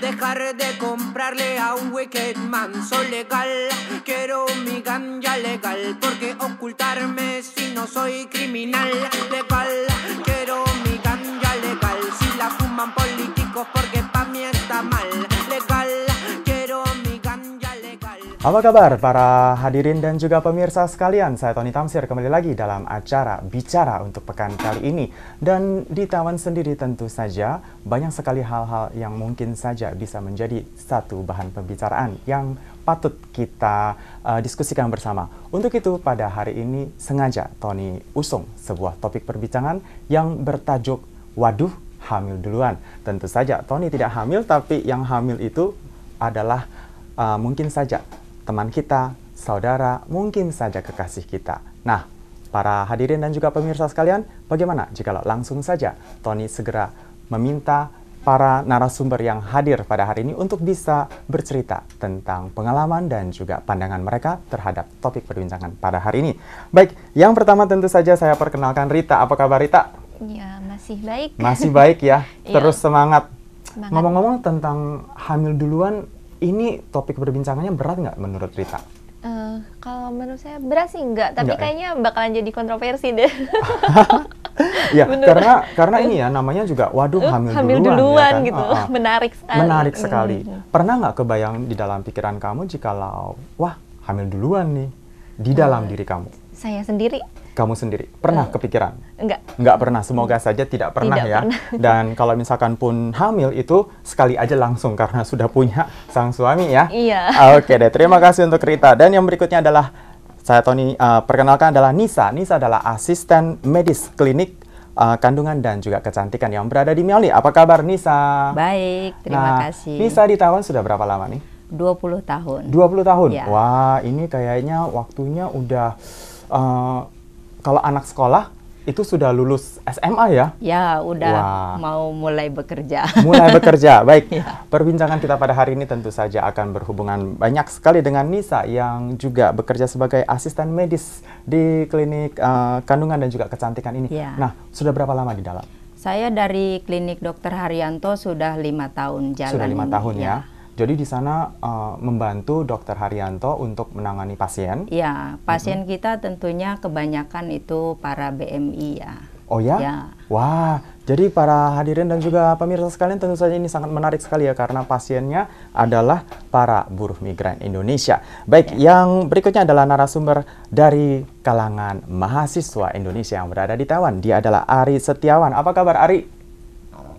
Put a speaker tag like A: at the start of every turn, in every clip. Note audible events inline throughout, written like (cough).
A: Dejar de comprarle a un wicked man, soy legal. Quiero mi ganja legal, porque ocultarme si no soy criminal. Legal, quiero mi ganja legal. Si la fuman políticos,
B: porque pa' mí está mal. Legal. Apa kabar para hadirin dan juga pemirsa sekalian? Saya Tony Tamsir kembali lagi dalam acara Bicara untuk pekan kali ini. Dan di Taman sendiri tentu saja banyak sekali hal-hal yang mungkin saja bisa menjadi satu bahan pembicaraan yang patut kita uh, diskusikan bersama. Untuk itu pada hari ini sengaja Tony usung sebuah topik perbincangan yang bertajuk Waduh hamil duluan. Tentu saja Tony tidak hamil tapi yang hamil itu adalah uh, mungkin saja teman kita, saudara, mungkin saja kekasih kita. Nah, para hadirin dan juga pemirsa sekalian, bagaimana jika langsung saja Tony segera meminta para narasumber yang hadir pada hari ini untuk bisa bercerita tentang pengalaman dan juga pandangan mereka terhadap topik perbincangan pada hari ini. Baik, yang pertama tentu saja saya perkenalkan Rita. Apa kabar Rita?
C: Ya, masih baik.
B: Masih baik ya. (laughs) Iya. Terus ya. semangat.
C: Ngomong-ngomong
B: tentang hamil duluan, ini topik perbincangannya berat nggak menurut Rita?
C: Uh, kalau menurut saya berat sih enggak, tapi enggak, ya? kayaknya eh. bakalan jadi kontroversi deh. (laughs) ya, karena
B: karena ini ya namanya juga waduh hamil, hamil duluan, ya duluan ya kan? gitu. Uh, uh. (laughs)
C: Menarik sekali. Menarik sekali. Hmm.
B: Pernah nggak kebayang di dalam pikiran kamu jikalau wah hamil duluan nih di dalam uh, diri kamu?
C: Saya sendiri
B: kamu sendiri? Pernah uh, kepikiran? Enggak. Enggak pernah. Semoga saja tidak pernah tidak ya. Pernah. (laughs) Dan kalau misalkan pun hamil itu sekali aja langsung karena (laughs) sudah punya sang suami ya. Iya. Oke okay deh. Terima kasih untuk Rita. Dan yang berikutnya adalah saya Tony uh, perkenalkan adalah Nisa. Nisa adalah asisten medis klinik uh, kandungan dan juga kecantikan yang berada di Mioli. Apa kabar Nisa?
D: Baik, terima nah, kasih. Nisa
B: di Taiwan sudah berapa lama nih?
D: 20 tahun. 20
B: tahun. Ya. Wah, ini kayaknya waktunya udah uh, kalau anak sekolah itu sudah lulus SMA ya?
D: Ya, udah Wah. mau mulai bekerja. Mulai (laughs)
B: bekerja, baik. Ya. Perbincangan kita pada hari ini tentu saja akan berhubungan banyak sekali dengan Nisa yang juga bekerja sebagai asisten medis di klinik uh, kandungan dan juga kecantikan ini. Ya. Nah, sudah berapa lama di dalam?
D: Saya dari klinik Dokter Haryanto sudah lima tahun jalan. Sudah lima tahun ya. ya.
B: Jadi di sana uh, membantu Dokter Haryanto untuk menangani pasien.
D: Ya, pasien mm -hmm. kita tentunya kebanyakan itu para BMI ya. Oh ya? ya?
B: Wah, jadi para hadirin dan juga pemirsa sekalian tentu saja ini sangat menarik sekali ya karena pasiennya adalah para buruh migran Indonesia. Baik, ya. yang berikutnya adalah narasumber dari kalangan mahasiswa Indonesia yang berada di Taiwan. Dia adalah Ari Setiawan. Apa kabar Ari?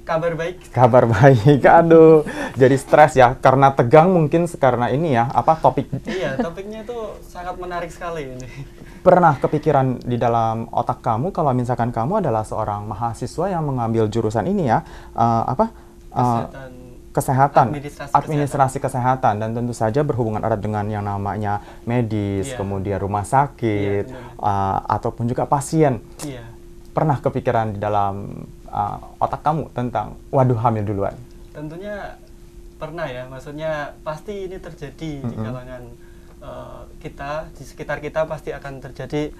B: Kabar baik. Kabar baik. Aduh, jadi stres ya karena tegang mungkin karena ini ya, apa topik? Iya,
A: topiknya itu sangat menarik sekali ini.
B: Pernah kepikiran di dalam otak kamu kalau misalkan kamu adalah seorang mahasiswa yang mengambil jurusan ini ya, uh, apa? Uh, Kesehatan administrasi, administrasi kesehatan. kesehatan, dan tentu saja berhubungan erat dengan yang namanya medis, yeah. kemudian rumah sakit, yeah, iya, eh, uh, ataupun juga pasien. Yeah. Pernah kepikiran di dalam uh, otak kamu tentang waduh hamil duluan?
A: Tentunya pernah ya, maksudnya pasti ini terjadi mm -hmm. di kalangan uh, kita, di sekitar kita pasti akan terjadi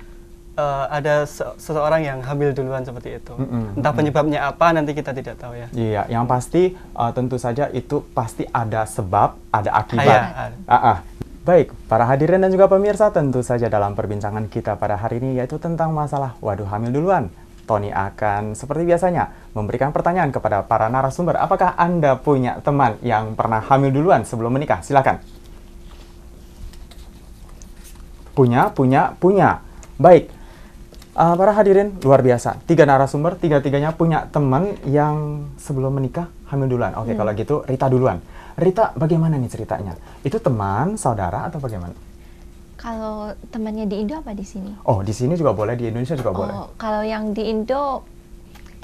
A: uh, ada se seseorang yang hamil duluan seperti itu. Mm -hmm. Entah penyebabnya apa nanti kita tidak tahu ya.
B: Iya, yang pasti uh, tentu saja itu pasti ada sebab, ada akibat. Ah, ah, ah. Baik, para hadirin dan juga pemirsa tentu saja dalam perbincangan kita pada hari ini yaitu tentang masalah waduh hamil duluan. Tony akan seperti biasanya memberikan pertanyaan kepada para narasumber. Apakah Anda punya teman yang pernah hamil duluan sebelum menikah? Silakan. Punya, punya, punya. Baik. Uh, para hadirin luar biasa. Tiga narasumber, tiga-tiganya punya teman yang sebelum menikah hamil duluan. Oke, okay, hmm. kalau gitu Rita duluan. Rita, bagaimana nih ceritanya? Itu teman, saudara atau bagaimana?
C: Kalau temannya di Indo apa di sini?
B: Oh, di sini juga boleh, di Indonesia juga oh, boleh.
C: Kalau yang di Indo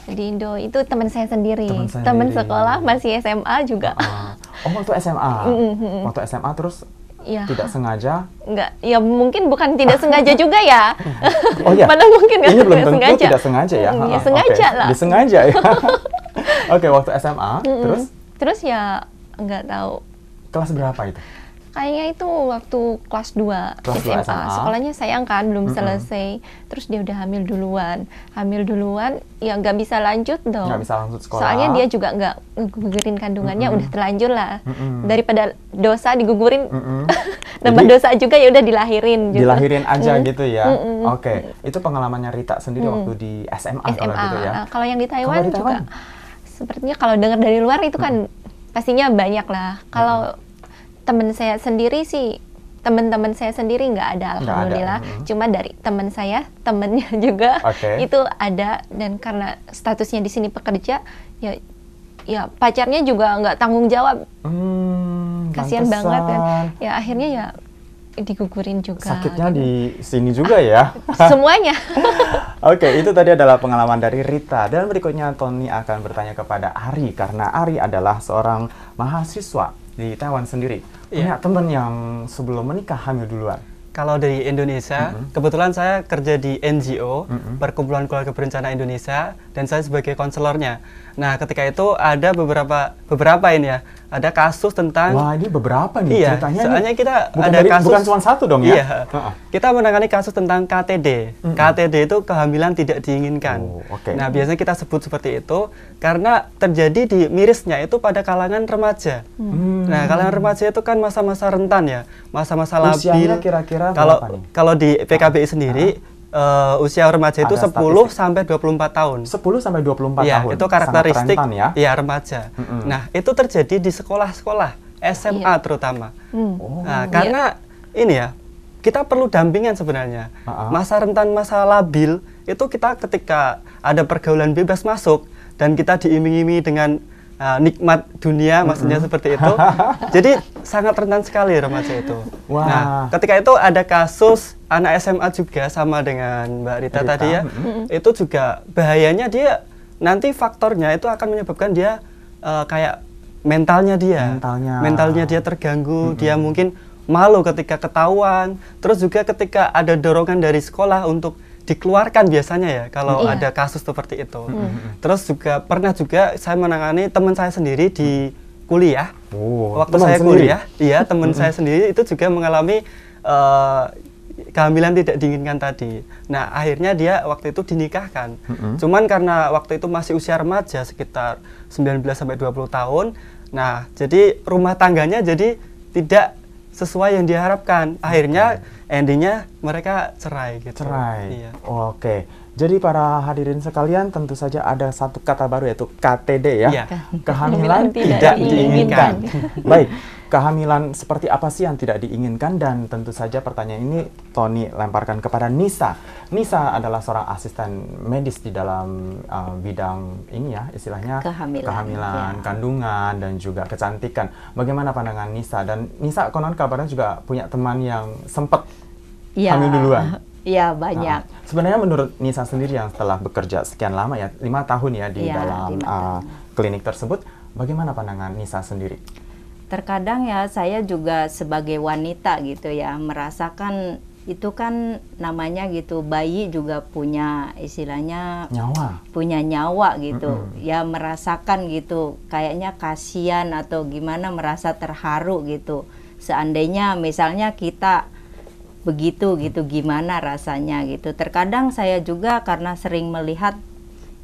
C: di Indo itu teman saya sendiri. Teman sekolah masih SMA juga. Oh,
B: oh waktu SMA. (laughs) Waktu SMA terus ya. tidak sengaja?
C: Enggak, ya mungkin bukan tidak sengaja juga ya. (laughs) Oh iya. (laughs) Mana mungkin Ini iya, belum tentu sengaja. tidak
B: sengaja ya. Hmm, ya sengaja okay. lah. Disengaja ya. Oke, okay, waktu SMA, terus?
C: Terus ya nggak tahu.
B: Kelas berapa itu?
C: Kayaknya itu waktu kelas 2 kelas SMA. SMA. Sekolahnya sayang kan belum mm -hmm. selesai. Terus dia udah hamil duluan. Hamil duluan ya nggak bisa lanjut dong. Nggak bisa lanjut sekolah. Soalnya dia juga nggak gugurin kandungannya mm -hmm. udah terlanjur lah. Mm -hmm. Daripada dosa digugurin. Mm -hmm. (laughs) Nambah dosa juga ya udah dilahirin gitu. Dilahirin aja mm -hmm. gitu ya. Mm -hmm.
B: Oke. Okay. Itu pengalamannya Rita sendiri mm -hmm. waktu di SMA, SMA. kalau gitu ya. Nah, kalau
C: yang di Taiwan, kalau di Taiwan juga sepertinya kalau dengar dari luar itu kan hmm. pastinya banyak lah. Kalau hmm temen saya sendiri sih temen-temen saya sendiri nggak ada alhamdulillah ada. Hmm. cuma dari temen saya temennya (laughs) juga okay. itu ada dan karena statusnya di sini pekerja ya ya pacarnya juga nggak tanggung jawab hmm, kasihan banget kan ya akhirnya ya digugurin juga sakitnya
B: gitu. di sini juga ya? ah, ya semuanya (laughs) oke okay, itu tadi adalah pengalaman dari Rita dan berikutnya Tony akan bertanya kepada Ari karena Ari adalah seorang mahasiswa di Taiwan sendiri Iya. punya yeah. teman yang sebelum menikah hamil duluan? Kalau dari Indonesia, mm -hmm. kebetulan saya
A: kerja di NGO, mm -hmm. Perkumpulan Keluarga Berencana Indonesia, dan saya sebagai konselornya. Nah, ketika itu ada beberapa beberapa ini ya. Ada kasus tentang Wah,
B: ini beberapa nih iya, ceritanya. Soalnya kita bukan ada dari, kasus bukan cuma satu dong ya. Iya. Uh-uh.
A: Kita menangani kasus tentang KTD. Mm-hmm. KTD itu kehamilan tidak diinginkan. Oh, okay. Nah, biasanya kita sebut seperti itu karena terjadi di mirisnya itu pada kalangan remaja.
B: Hmm. Nah, kalangan
A: remaja itu kan masa-masa rentan ya, masa-masa labil. kira-kira kalau kalau di PKBI ah, ah, sendiri uh-huh uh, usia remaja itu sepuluh 10 statistik. sampai 24 tahun. 10 sampai 24 ya, tahun. itu karakteristik ya. ya remaja. Mm -hmm. Nah, itu terjadi di sekolah-sekolah SMA yeah. terutama. Mm. Oh. Nah, karena yeah. ini ya kita perlu dampingan sebenarnya. Uh -huh. Masa rentan masa labil itu kita ketika ada pergaulan bebas masuk dan kita diiming-imingi dengan uh, nikmat dunia maksudnya mm -hmm. seperti itu. (laughs) Jadi sangat rentan sekali remaja itu. Wow. Nah, ketika itu ada kasus anak SMA juga sama dengan Mbak Rita, Rita. tadi ya. Mm -hmm. Itu juga bahayanya dia nanti faktornya itu akan menyebabkan dia uh, kayak mentalnya dia. Mentalnya. Mentalnya dia terganggu, mm -hmm. dia mungkin malu ketika ketahuan, terus juga ketika ada dorongan dari sekolah untuk dikeluarkan biasanya ya kalau iya. ada kasus seperti itu. Mm. Terus juga pernah juga saya menangani teman saya sendiri di kuliah.
B: Oh, Waktu saya sendiri. kuliah, iya teman saya
A: sendiri itu juga mengalami uh, kehamilan tidak diinginkan tadi. Nah, akhirnya dia waktu itu dinikahkan. Mm-hmm. Cuman karena waktu itu masih usia remaja sekitar 19 sampai 20 tahun. Nah, jadi rumah tangganya jadi tidak sesuai yang diharapkan.
B: Akhirnya endingnya mereka cerai gitu. Cerai. Iya. Oke. Okay. Jadi para hadirin sekalian tentu saja ada satu kata baru yaitu KTD ya. Iya. Kehamilan tidak, tidak diinginkan. diinginkan. Baik kehamilan seperti apa sih yang tidak diinginkan dan tentu saja pertanyaan ini Tony lemparkan kepada Nisa. Nisa adalah seorang asisten medis di dalam uh, bidang ini ya istilahnya kehamilan, kehamilan ya. kandungan dan juga kecantikan. Bagaimana pandangan Nisa dan Nisa konon kabarnya juga punya teman yang sempat
D: ya. hamil duluan. Iya banyak.
B: Nah, sebenarnya menurut Nisa sendiri yang telah bekerja sekian lama ya lima tahun ya di ya, dalam uh, klinik tersebut, bagaimana pandangan Nisa sendiri?
D: terkadang ya saya juga sebagai wanita gitu ya merasakan itu kan namanya gitu bayi juga punya istilahnya nyawa punya nyawa gitu mm -hmm. ya merasakan gitu kayaknya kasihan atau gimana merasa terharu gitu seandainya misalnya kita begitu gitu gimana rasanya gitu terkadang saya juga karena sering melihat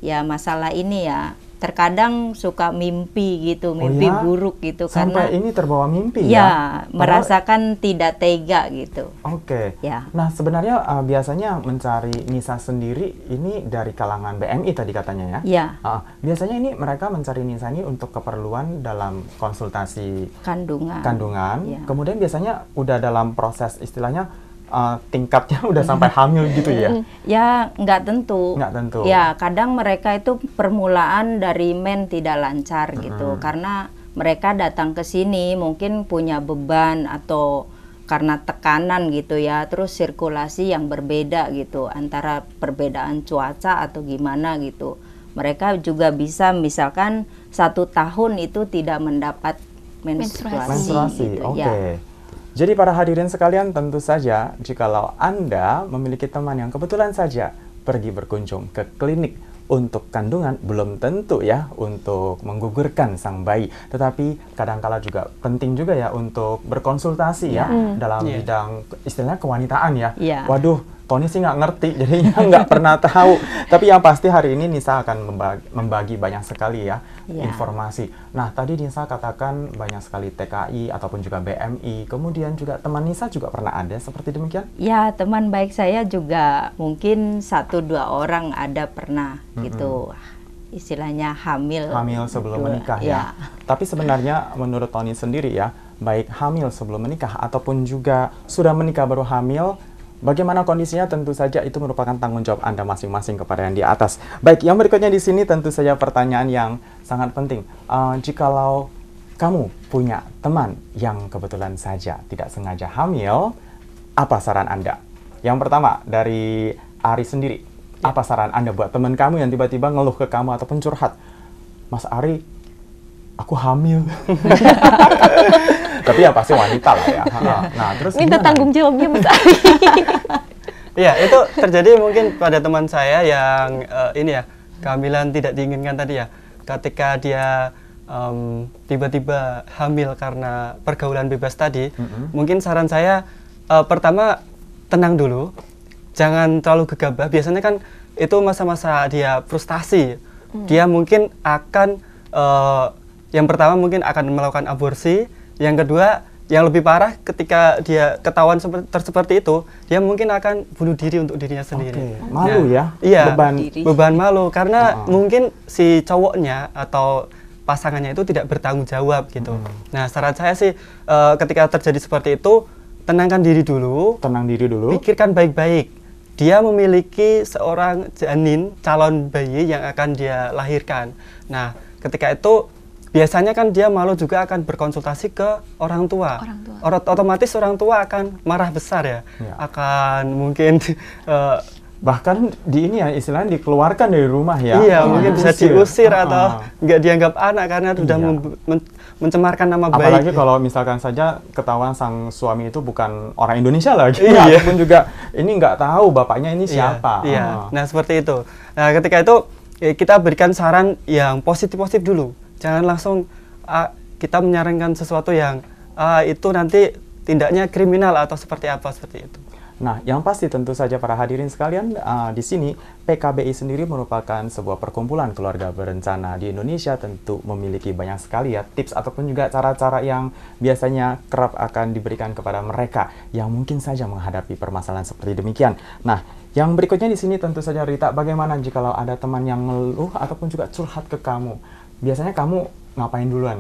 D: ya masalah ini ya terkadang suka mimpi gitu, oh mimpi oh ya? buruk gitu Sampai karena ini
B: terbawa mimpi ya, ya merasakan
D: tidak tega gitu. Oke. Okay. Ya.
B: Nah, sebenarnya uh, biasanya mencari nisa sendiri ini dari kalangan BMI tadi katanya ya. Ya. Uh, biasanya ini mereka mencari nisa ini untuk keperluan dalam konsultasi
D: kandungan. Kandungan.
B: Ya. Kemudian biasanya udah dalam proses istilahnya uh, tingkatnya udah sampai hamil gitu ya?
D: Ya, nggak tentu. Nggak
B: tentu. Ya,
D: kadang mereka itu permulaan dari men tidak lancar -hmm. gitu, karena mereka datang ke sini mungkin punya beban atau karena tekanan gitu ya, terus sirkulasi yang berbeda gitu antara perbedaan cuaca atau gimana gitu. Mereka juga bisa misalkan satu tahun itu tidak mendapat menstruasi, menstruasi. gitu okay. ya
B: jadi para hadirin sekalian tentu saja jikalau Anda memiliki teman yang kebetulan saja pergi berkunjung ke klinik untuk kandungan belum tentu ya untuk menggugurkan sang bayi tetapi kadangkala juga penting juga ya untuk berkonsultasi ya mm. dalam yeah. bidang istilahnya kewanitaan ya yeah. waduh Tony sih nggak ngerti, (laughs) jadinya nggak pernah tahu. Tapi yang pasti hari ini Nisa akan membagi, membagi banyak sekali ya, ya informasi. Nah tadi Nisa katakan banyak sekali TKI ataupun juga BMI. Kemudian juga teman Nisa juga pernah ada seperti demikian?
D: Ya teman baik saya juga mungkin satu dua orang ada pernah -hmm. gitu istilahnya hamil. Hamil sebelum dua, menikah ya. ya.
B: Tapi sebenarnya menurut Tony sendiri ya, baik hamil sebelum menikah ataupun juga sudah menikah baru hamil Bagaimana kondisinya tentu saja itu merupakan tanggung jawab Anda masing-masing kepada yang di atas. Baik, yang berikutnya di sini tentu saja pertanyaan yang sangat penting. Uh, jikalau kamu punya teman yang kebetulan saja tidak sengaja hamil, apa saran Anda? Yang pertama dari Ari sendiri, ya. apa saran Anda buat teman kamu yang tiba-tiba ngeluh ke kamu ataupun curhat? Mas Ari, aku hamil.
C: (laughs) tapi yang
A: pasti wanita lah ya. (laughs) Iya. Nah,
C: terus minta gimana? tanggung jawabnya Mas Ari. (laughs)
A: Iya, itu terjadi mungkin pada teman saya yang uh, ini ya, kehamilan tidak diinginkan tadi ya. Ketika dia um, tiba-tiba hamil karena pergaulan bebas tadi, mm-hmm. mungkin saran saya uh, pertama tenang dulu. Jangan terlalu gegabah. Biasanya kan itu masa-masa dia frustasi. Mm. Dia mungkin akan uh, yang pertama mungkin akan melakukan aborsi, yang kedua yang lebih parah ketika dia ketahuan seperti, seperti itu dia mungkin akan bunuh diri untuk dirinya sendiri okay. malu nah, ya iya beban diri. beban malu karena oh. mungkin si cowoknya atau pasangannya itu tidak bertanggung jawab gitu hmm. nah saran saya sih uh, ketika terjadi seperti itu tenangkan diri dulu tenang diri dulu pikirkan baik-baik dia memiliki seorang janin calon bayi yang akan dia lahirkan nah ketika itu biasanya kan dia malu juga akan berkonsultasi ke orang tua. Orang tua. Or otomatis orang tua akan marah besar ya, ya. akan mungkin uh, (laughs) bahkan di ini ya istilahnya dikeluarkan dari rumah ya. Iya, oh, mungkin bisa diusir uh -uh. atau ah. nggak dianggap anak karena sudah iya. men mencemarkan nama Apalagi baik. Apalagi
B: kalau misalkan saja ketahuan sang suami itu bukan orang Indonesia lagi, iya. ataupun juga ini nggak tahu bapaknya ini iya, siapa. Iya. Uh. Nah seperti itu.
A: Nah ketika itu eh, kita berikan saran yang positif-positif dulu jangan langsung uh, kita menyarankan sesuatu yang uh, itu nanti tindaknya kriminal atau seperti apa seperti itu.
B: Nah, yang pasti tentu saja para hadirin sekalian uh, di sini PKBI sendiri merupakan sebuah perkumpulan keluarga berencana di Indonesia tentu memiliki banyak sekali ya tips ataupun juga cara-cara yang biasanya kerap akan diberikan kepada mereka yang mungkin saja menghadapi permasalahan seperti demikian. Nah, yang berikutnya di sini tentu saja Rita, bagaimana jika ada teman yang ngeluh ataupun juga curhat ke kamu? biasanya kamu ngapain duluan?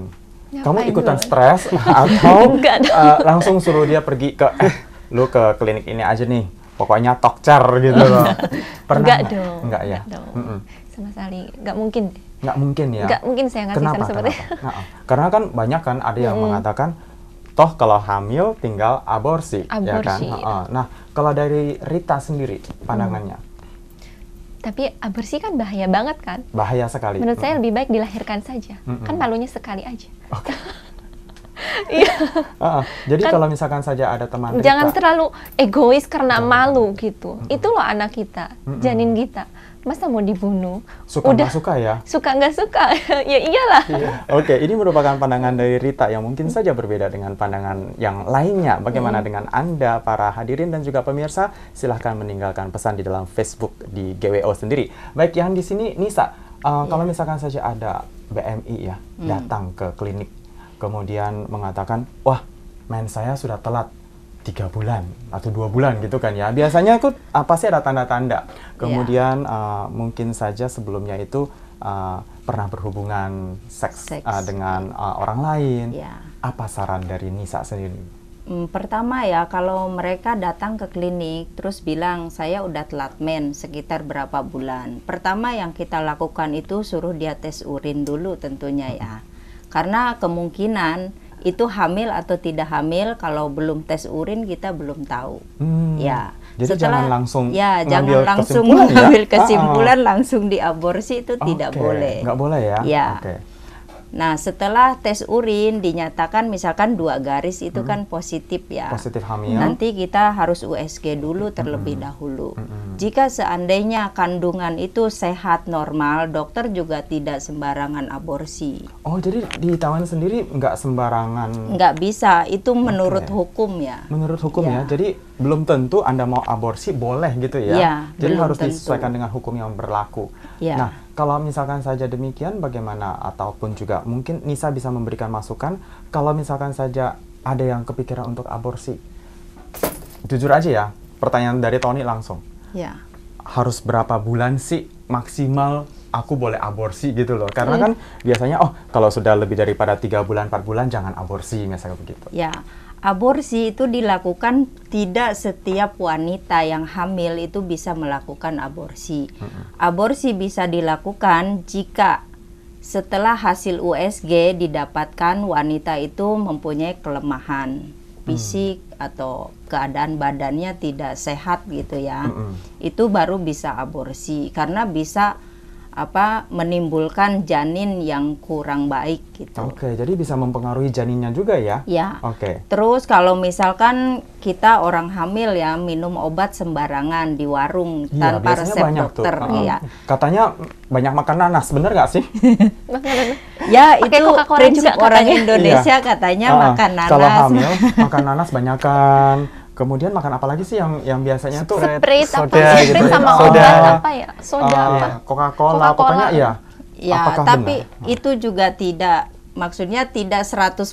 B: Ngapain kamu ikutan stres (laughs) atau uh, langsung suruh dia pergi ke eh, lu ke klinik ini aja nih. Pokoknya tokcer gitu loh.
C: (laughs) Pernah enggak? Gak? Dong,
B: enggak ya? Enggak dong. Mm -mm.
C: Sama sekali enggak mungkin. Enggak mungkin ya? Enggak mungkin saya ngasih kenapa, seperti kenapa? Nah,
B: karena kan banyak kan ada yang mm. mengatakan toh kalau hamil tinggal aborsi, aborsi ya kan? Nah, Nah, kalau dari Rita sendiri pandangannya hmm
C: tapi aborsi ah, kan bahaya banget kan?
B: Bahaya sekali. Menurut saya
C: lebih baik dilahirkan saja. Mm-mm. Kan malunya sekali aja. Okay.
B: uh, uh, jadi kan, kalau misalkan saja ada teman jangan kita,
C: terlalu egois karena uh, malu gitu. Uh, itu loh anak kita, uh, janin kita masa mau dibunuh? Suka nggak suka ya? Suka nggak suka, (laughs) ya iyalah. Yeah.
B: Oke, okay, ini merupakan pandangan dari Rita yang mungkin saja berbeda dengan pandangan yang lainnya. Bagaimana hmm. dengan Anda, para hadirin dan juga pemirsa? Silahkan meninggalkan pesan di dalam Facebook di GWO sendiri. Baik, yang di sini Nisa, uh, eh, yeah. kalau misalkan saja ada BMI ya, hmm. datang ke klinik, kemudian mengatakan, wah, men saya sudah telat, tiga bulan atau dua bulan gitu kan ya biasanya aku apa ah, sih ada tanda-tanda iya. kemudian yeah. uh, mungkin saja sebelumnya itu uh, pernah berhubungan seks, seks. Uh, dengan uh, orang lain yeah. apa saran dari Nisa sendiri
D: hmm, pertama ya kalau mereka datang ke klinik terus bilang saya udah telat men sekitar berapa bulan pertama yang kita lakukan itu suruh dia tes urin dulu tentunya ya karena kemungkinan itu hamil atau tidak hamil kalau belum tes urin kita belum tahu. Hmm. Ya. Jadi Setelah, jangan langsung ya jangan langsung mengambil kesimpulan, ya? kesimpulan ah, ah. langsung diaborsi itu okay. tidak boleh.
B: Nggak boleh ya. Ya. Okay.
D: Nah, setelah tes urin dinyatakan misalkan dua garis itu hmm. kan positif ya.
B: Positif hamil. Nanti
D: kita harus USG dulu terlebih hmm. dahulu. Hmm, hmm. Jika seandainya kandungan itu sehat normal, dokter juga tidak sembarangan aborsi.
B: Oh, jadi di tangan sendiri nggak sembarangan?
D: Nggak bisa. Itu menurut okay. hukum ya.
B: Menurut hukum ya. ya. Jadi belum tentu Anda mau aborsi boleh gitu ya. ya jadi harus tentu. disesuaikan dengan hukum yang berlaku. Ya. Nah kalau misalkan saja demikian bagaimana ataupun juga mungkin Nisa bisa memberikan masukan kalau misalkan saja ada yang kepikiran untuk aborsi. Jujur aja ya, pertanyaan dari Tony langsung. Ya. Harus berapa bulan sih maksimal aku boleh aborsi gitu loh. Karena iya. kan biasanya oh kalau sudah lebih daripada tiga bulan empat bulan jangan aborsi misalnya begitu.
D: Ya aborsi itu dilakukan tidak setiap wanita yang hamil itu bisa melakukan aborsi. Aborsi bisa dilakukan jika setelah hasil USG didapatkan wanita itu mempunyai kelemahan fisik hmm. atau keadaan badannya tidak sehat gitu ya. Hmm. Itu baru bisa aborsi karena bisa apa menimbulkan janin yang kurang baik gitu.
B: Oke, jadi bisa mempengaruhi janinnya juga ya? Ya. Oke.
D: Terus kalau misalkan kita orang hamil ya minum obat sembarangan di warung ya, tanpa resep banyak dokter, tuh. ya.
B: Katanya banyak makan nanas, bener nggak sih?
D: ya itu prinsip orang Indonesia ya. katanya uh, makan nanas. Kalau hamil
B: makan nanas kan. Kemudian makan apa lagi sih yang yang biasanya tuh Sprite soda, apa gitu. Sprite ya. sama soda, apa ya? Soda uh, apa? Iya. Coca-Cola, Coca-Cola.
A: pokoknya iya.
D: Ya, tapi benar? itu juga tidak maksudnya tidak 100%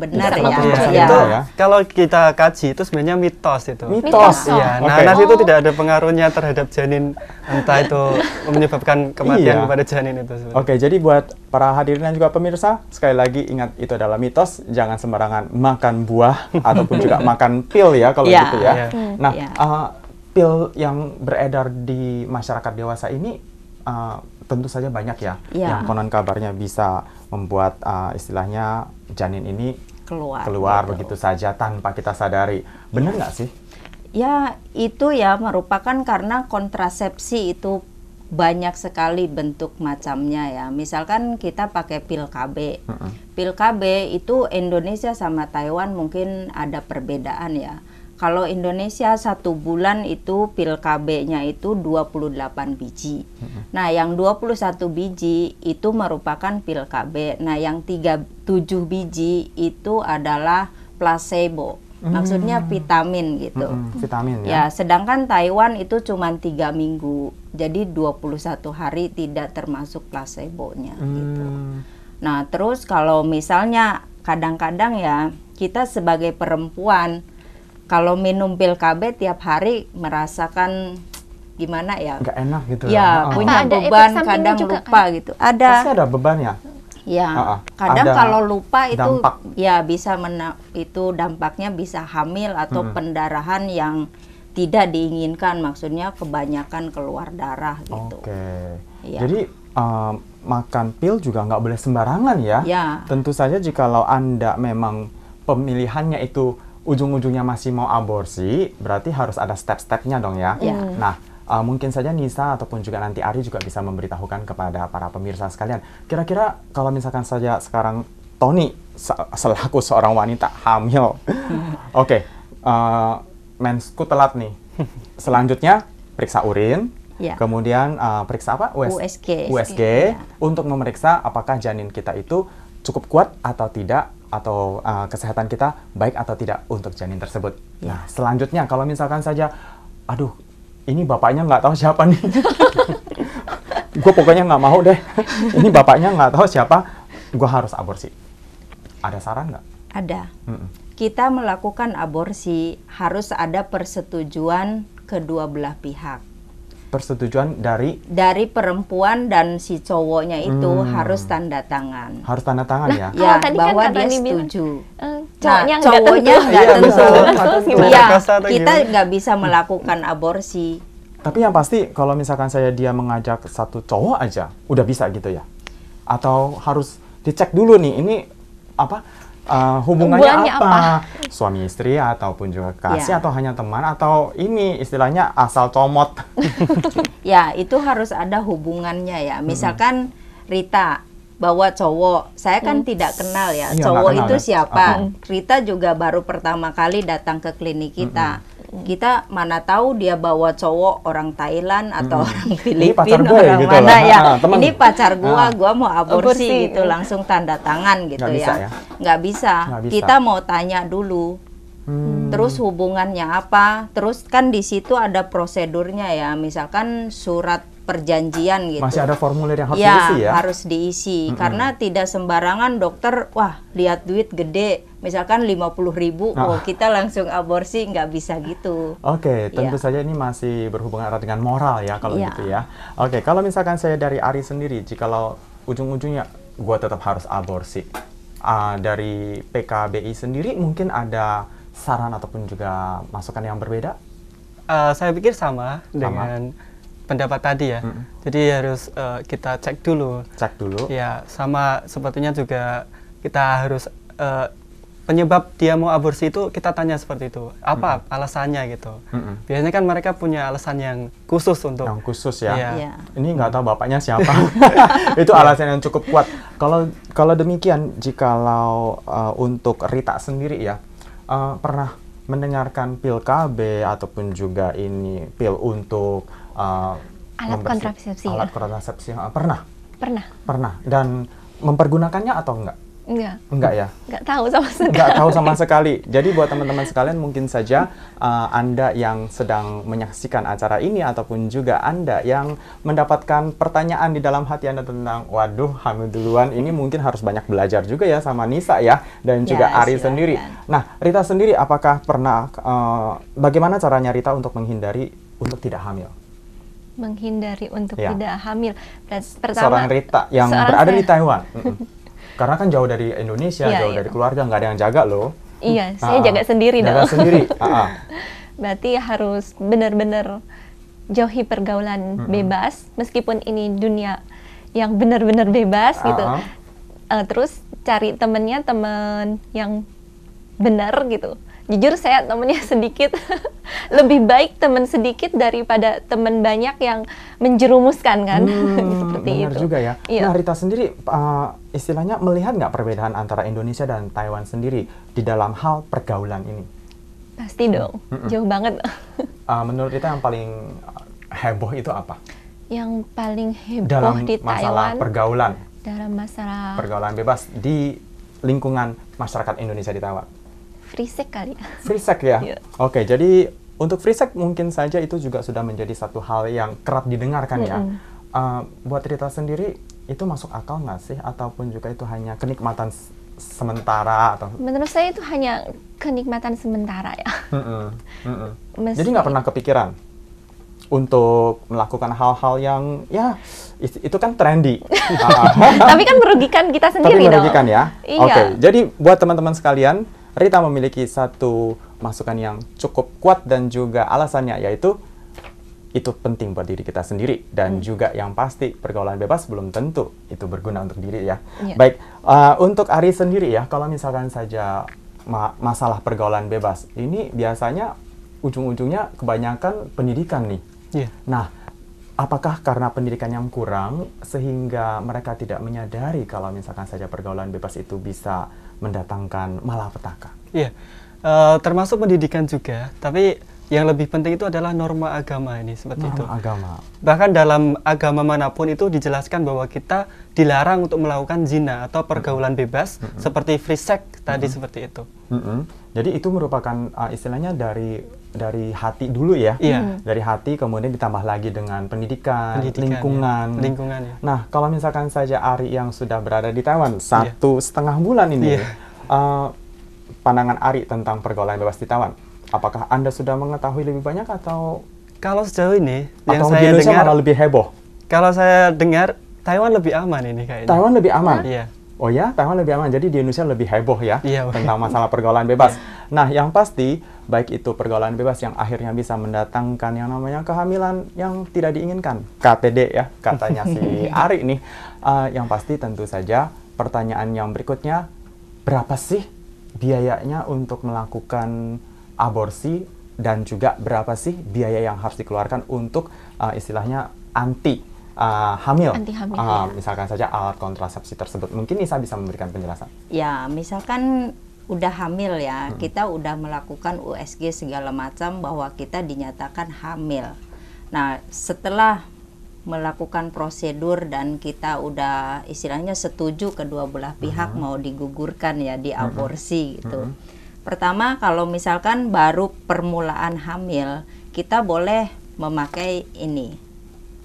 D: benar ya.
A: ya. Itu ya. kalau kita kaji itu sebenarnya mitos itu. Mitos. Iya, nah, okay. nasi itu oh. tidak ada pengaruhnya terhadap janin entah itu (laughs)
B: menyebabkan kematian iya. kepada janin itu Oke, okay, jadi buat para hadirin dan juga pemirsa, sekali lagi ingat itu adalah mitos, jangan sembarangan makan buah (laughs) ataupun juga makan pil ya kalau yeah. gitu ya. Yeah. Nah, yeah. Iya. Uh, pil yang beredar di masyarakat dewasa ini Eh, tentu saja banyak ya, ya yang konon kabarnya bisa membuat uh, istilahnya janin ini keluar keluar gitu. begitu saja tanpa kita sadari. Benar nggak ya. sih?
D: Ya, itu ya merupakan karena kontrasepsi itu banyak sekali bentuk macamnya ya. Misalkan kita pakai pil KB. Mm -hmm. Pil KB itu Indonesia sama Taiwan mungkin ada perbedaan ya. Kalau Indonesia satu bulan itu pil KB-nya itu 28 biji. Hmm. Nah, yang 21 biji itu merupakan pil KB. Nah, yang tiga tujuh biji itu adalah placebo. Hmm. Maksudnya vitamin gitu. Hmm, vitamin ya. Ya, sedangkan Taiwan itu cuma tiga minggu. Jadi 21 hari tidak termasuk placebo-nya hmm. gitu. Nah, terus kalau misalnya kadang-kadang ya kita sebagai perempuan kalau minum pil KB tiap hari merasakan gimana ya Gak
B: enak gitu ya punya
D: ada beban kadang juga lupa kan? gitu ada pasti ada bebannya ya uh kadang kalau lupa itu dampak. ya bisa mena itu dampaknya bisa hamil atau hmm. pendarahan yang tidak diinginkan maksudnya kebanyakan keluar darah gitu okay.
B: ya. jadi um, makan pil juga nggak boleh sembarangan ya. ya tentu saja jikalau anda memang pemilihannya itu ujung-ujungnya masih mau aborsi, berarti harus ada step-stepnya dong ya. Yeah. Nah, uh, mungkin saja Nisa ataupun juga nanti Ari juga bisa memberitahukan kepada para pemirsa sekalian. Kira-kira kalau misalkan saja sekarang Tony se selaku seorang wanita hamil, (laughs) oke, okay, uh, eh, mensku telat nih. (laughs) Selanjutnya periksa urin, Ya. Kemudian uh, periksa apa? US USG. USG ya. untuk memeriksa apakah janin kita itu cukup kuat atau tidak atau uh, kesehatan kita baik atau tidak untuk janin tersebut. Ya. Nah, iya. selanjutnya kalau misalkan saja, aduh, ini bapaknya nggak tahu siapa nih, (laughs) gue pokoknya nggak mau deh. ini bapaknya nggak tahu siapa, gue harus aborsi. Ada saran nggak? Ada. Mm -mm.
D: Kita melakukan aborsi harus ada persetujuan kedua belah pihak
B: persetujuan dari
D: dari perempuan dan si cowoknya itu hmm. harus tanda tangan.
B: Harus tanda tangan nah, ya. Ya, oh, tadi
D: kan
C: bahwa kan dia setuju. Bilang, eh, nah, cowoknya nah, nggak tentu. Iya, iya kita nggak
D: bisa melakukan aborsi.
B: Tapi yang pasti kalau misalkan saya dia mengajak satu cowok aja, udah bisa gitu ya. Atau harus dicek dulu nih, ini apa uh, hubungannya apa? apa? Suami istri ataupun juga kasih ya. atau hanya teman atau ini istilahnya asal comot.
D: (laughs) ya, itu harus ada hubungannya ya. Misalkan Rita bawa cowok, saya kan hmm. tidak kenal ya. Iya, cowok kenal, itu ya. siapa? Uh mm. -huh. Rita juga baru pertama kali datang ke klinik kita. Uh -huh kita mana tahu dia bawa cowok orang Thailand atau hmm. orang Filipina orang gitu mana lah. ya nah, ini pacar ah. gua nah. gua mau aborsi, aborsi gitu langsung tanda tangan gitu nggak ya. Bisa, ya nggak bisa. Nggak bisa kita mau tanya dulu Hmm. Terus hubungannya apa? Terus kan di situ ada prosedurnya ya, misalkan surat perjanjian gitu. Masih ada
B: formulir yang harus ya, diisi ya. harus
D: diisi hmm. karena tidak sembarangan dokter, wah, lihat duit gede, misalkan lima puluh ribu, ah. oh kita langsung aborsi nggak bisa gitu.
B: Oke, okay, tentu ya. saja ini masih berhubungan erat dengan moral ya kalau ya. gitu ya. Oke, okay, kalau misalkan saya dari Ari sendiri, jikalau ujung-ujungnya gue tetap harus aborsi, uh, dari PKBI sendiri mungkin ada saran ataupun juga masukan yang berbeda? Uh, saya pikir sama, sama. dengan pendapat tadi ya. Mm -hmm. Jadi
A: harus uh, kita cek dulu.
B: Cek dulu. Ya,
A: sama sepertinya juga kita harus uh, penyebab dia mau aborsi itu kita tanya seperti itu apa hmm. alasannya gitu hmm. biasanya kan mereka punya alasan yang
B: khusus untuk yang khusus ya, yeah. Yeah. ini nggak tahu bapaknya siapa (laughs) itu alasan yang cukup kuat kalau kalau demikian jikalau uh, untuk Rita sendiri ya uh, pernah mendengarkan pil KB ataupun juga ini pil untuk uh,
C: alat kontrasepsi alat
B: kontrasepsi ya? pernah pernah pernah dan mempergunakannya atau enggak Enggak. Enggak ya?
C: Enggak tahu sama sekali. Enggak tahu
B: sama sekali. Jadi buat teman-teman sekalian mungkin saja uh, Anda yang sedang menyaksikan acara ini ataupun juga Anda yang mendapatkan pertanyaan di dalam hati Anda tentang waduh hamil duluan ini mungkin harus banyak belajar juga ya sama Nisa ya dan juga ya, Ari sendiri. Nah, Rita sendiri apakah pernah uh, bagaimana caranya Rita untuk menghindari untuk tidak hamil?
C: Menghindari untuk ya. tidak hamil. Pertama, seorang
B: Rita yang seorang berada saya. di Taiwan. Mm -mm. (laughs) Karena kan jauh dari Indonesia, yeah, jauh yeah. dari keluarga, nggak ada yang jaga loh.
C: Iya, hmm. saya jaga ah, ah. sendiri jaga dong. Jaga sendiri. (laughs) Ah, Berarti harus benar-benar jauhi pergaulan hmm. bebas, meskipun ini dunia yang benar-benar bebas gitu. Uh, terus cari temennya temen yang benar gitu jujur saya temennya (laughs) sedikit lebih baik teman sedikit daripada teman banyak yang menjerumuskan kan hmm, (laughs) seperti benar itu juga
B: ya iya. nah Rita sendiri uh, istilahnya melihat nggak perbedaan antara Indonesia dan Taiwan sendiri di dalam hal pergaulan ini
C: pasti dong mm -mm. jauh banget
B: uh, (laughs) menurut kita yang paling eh, heboh itu apa
C: yang paling heboh dalam di Taiwan masalah pergaulan dalam masalah
B: pergaulan bebas di lingkungan masyarakat Indonesia di Taiwan
C: Frisek kali. ya.
B: Frisek ya. yeah. Oke, okay, jadi untuk Frisek mungkin saja itu juga sudah menjadi satu hal yang kerap didengarkan mm -hmm. ya. Uh, buat cerita sendiri itu masuk akal nggak sih ataupun juga itu hanya kenikmatan sementara atau
C: menurut saya itu hanya kenikmatan sementara ya
B: mm -hmm. mm -hmm. Mesti... jadi nggak pernah kepikiran untuk melakukan hal-hal yang ya itu kan trendy (laughs) ah.
C: tapi kan merugikan kita sendiri tapi merugikan
B: dong. ya iya. oke okay. jadi buat teman-teman sekalian Rita memiliki satu masukan yang cukup kuat dan juga alasannya yaitu itu penting buat diri kita sendiri dan hmm. juga yang pasti pergaulan bebas belum tentu itu berguna untuk diri ya. Yeah. Baik uh, untuk Ari sendiri ya kalau misalkan saja ma masalah pergaulan bebas ini biasanya ujung-ujungnya kebanyakan pendidikan nih. Yeah. Nah apakah karena pendidikan yang kurang sehingga mereka tidak menyadari kalau misalkan saja pergaulan bebas itu bisa mendatangkan malapetaka.
A: Iya, uh, termasuk pendidikan juga, tapi yang lebih penting itu adalah norma agama ini seperti norma itu. agama. Bahkan dalam agama manapun itu dijelaskan bahwa kita dilarang untuk melakukan zina atau pergaulan bebas mm -hmm. seperti free
B: sex tadi mm -hmm. seperti itu. Mm -hmm. Jadi itu merupakan uh, istilahnya dari dari hati dulu ya, iya. Hmm. dari hati kemudian ditambah lagi dengan pendidikan, pendidikan lingkungan. Ya. lingkungan ya. Nah kalau misalkan saja Ari yang sudah berada di Taiwan iya. satu iya. setengah bulan ini, iya. uh, pandangan Ari tentang pergaulan bebas di Taiwan, apakah anda sudah mengetahui lebih banyak atau kalau sejauh ini yang atau saya dengar lebih heboh? Kalau saya
A: dengar Taiwan lebih aman ini kayaknya. Taiwan lebih aman. Iya.
B: Oh ya, Taiwan lebih aman. Jadi di Indonesia lebih heboh ya iya, tentang (laughs) masalah pergaulan bebas. Iya. Nah, yang pasti baik itu pergaulan bebas yang akhirnya bisa mendatangkan yang namanya kehamilan yang tidak diinginkan KTD ya katanya si (laughs) Ari nih uh, yang pasti tentu saja pertanyaan yang berikutnya berapa sih biayanya untuk melakukan aborsi dan juga berapa sih biaya yang harus dikeluarkan untuk uh, istilahnya anti uh, hamil, anti hamil uh, ya. misalkan saja alat kontrasepsi tersebut. Mungkin Nisa bisa memberikan penjelasan.
D: Ya, misalkan udah hamil ya, hmm. kita udah melakukan USG segala macam bahwa kita dinyatakan hamil. Nah, setelah melakukan prosedur dan kita udah istilahnya setuju kedua belah pihak hmm. mau digugurkan ya, diaborsi hmm. gitu. Hmm. Pertama, kalau misalkan baru permulaan hamil, kita boleh memakai ini.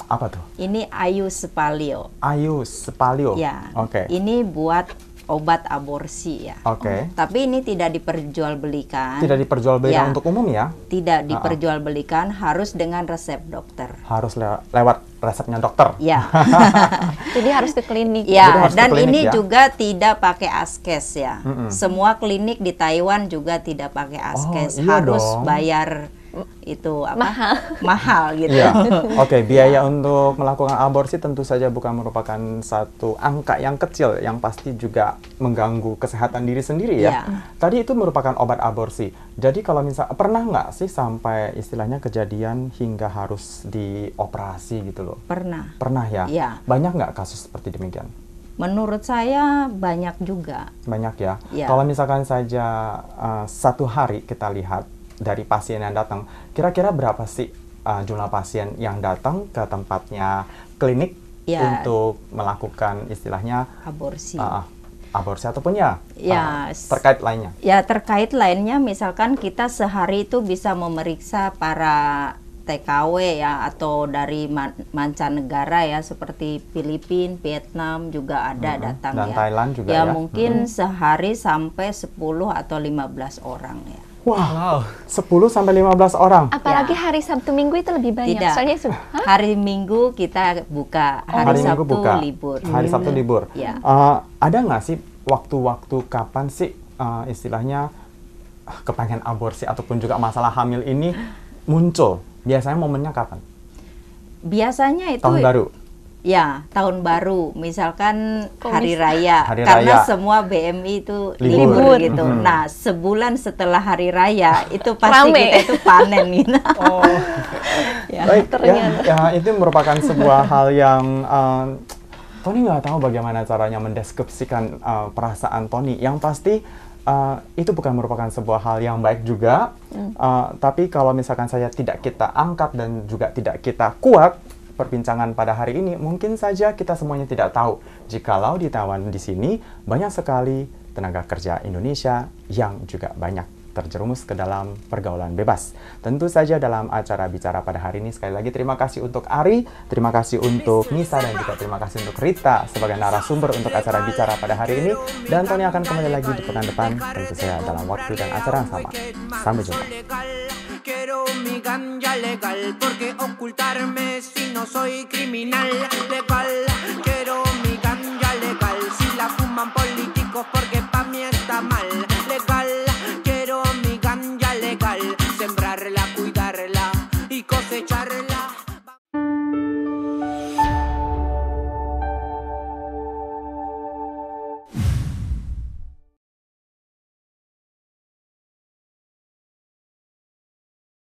D: Apa tuh? Ini Ayu Sepalio.
B: Ayu Sepalio. Ya. Oke. Okay.
D: Ini buat obat aborsi ya. Oke. Okay. Um, tapi ini tidak diperjualbelikan. Tidak
B: diperjualbelikan ya. untuk umum ya?
D: Tidak diperjualbelikan, uh -uh. harus dengan resep dokter.
B: Harus le lewat resepnya dokter.
D: Ya. (laughs) Jadi harus ke klinik. Ya. Dan klinik, ini ya? juga tidak pakai askes ya. Mm -mm. Semua klinik di Taiwan juga tidak pakai oh, askes, oh, iya harus dong. bayar itu apa mahal mahal gitu. Ya. (laughs) Oke,
B: okay, iya. biaya yeah. untuk melakukan aborsi tentu saja bukan merupakan satu angka yang kecil yang pasti juga mengganggu kesehatan diri sendiri ya. yeah. Tadi itu merupakan obat aborsi. Jadi kalau misal pernah nggak sih sampai istilahnya kejadian hingga harus dioperasi gitu loh? Pernah. Pernah ya. yeah. Banyak nggak kasus seperti demikian?
D: Menurut saya banyak juga.
B: Banyak ya. ya. Kalau misalkan saja uh, satu hari kita lihat dari pasien yang datang. Kira-kira berapa sih uh, jumlah pasien yang datang ke tempatnya klinik ya. untuk melakukan istilahnya aborsi? Uh, aborsi ataupun ya, ya uh, terkait lainnya.
D: Ya terkait lainnya, misalkan kita sehari itu bisa memeriksa para TKW ya atau dari man mancanegara ya seperti Filipina, Vietnam juga ada mm -hmm. datang Dan ya. Thailand
B: juga ya. Ya mungkin
D: mm -hmm. sehari sampai 10 atau 15 orang ya.
B: Wah, wow. 10 sampai 15 orang.
D: Apalagi ya. hari Sabtu Minggu itu lebih banyak. Tidak. Soalnya huh? hari Minggu kita buka, oh, hari, hari Sabtu buka. libur. Hari Sabtu hmm. libur. Ya.
B: Uh, ada nggak sih waktu-waktu kapan sih uh, istilahnya eh, kepengen aborsi ataupun juga masalah hamil ini muncul? Biasanya momennya kapan?
D: Biasanya itu tahun baru Ya, tahun baru, misalkan Komis. hari raya, hari karena raya. semua BMI itu libur, libur gitu. Hmm. Nah, sebulan setelah hari raya (laughs) itu pasti Rame. kita itu panen gitu. (laughs) Oh, ya, baik. Ya, ya, itu merupakan sebuah
B: hal yang uh, Tony nggak tahu bagaimana caranya mendeskripsikan uh, perasaan Tony. Yang pasti uh, itu bukan merupakan sebuah hal yang baik juga. Hmm. Uh, tapi kalau misalkan saya tidak kita angkat dan juga tidak kita kuat, perbincangan pada hari ini, mungkin saja kita semuanya tidak tahu jikalau ditawan di sini banyak sekali tenaga kerja Indonesia yang juga banyak terjerumus ke dalam pergaulan bebas. Tentu saja dalam acara bicara pada hari ini sekali lagi terima kasih untuk Ari, terima kasih untuk Nisa dan juga terima kasih untuk Rita sebagai narasumber untuk acara bicara pada hari ini dan Tony akan kembali lagi di pekan depan tentu saja dalam waktu dan acara yang sama. Sampai jumpa.
A: legal. porque ocultarme si no soy criminal legal?
D: Quiero mi ganja legal. Si la fuman políticos porque pa' mí está mal. Legal.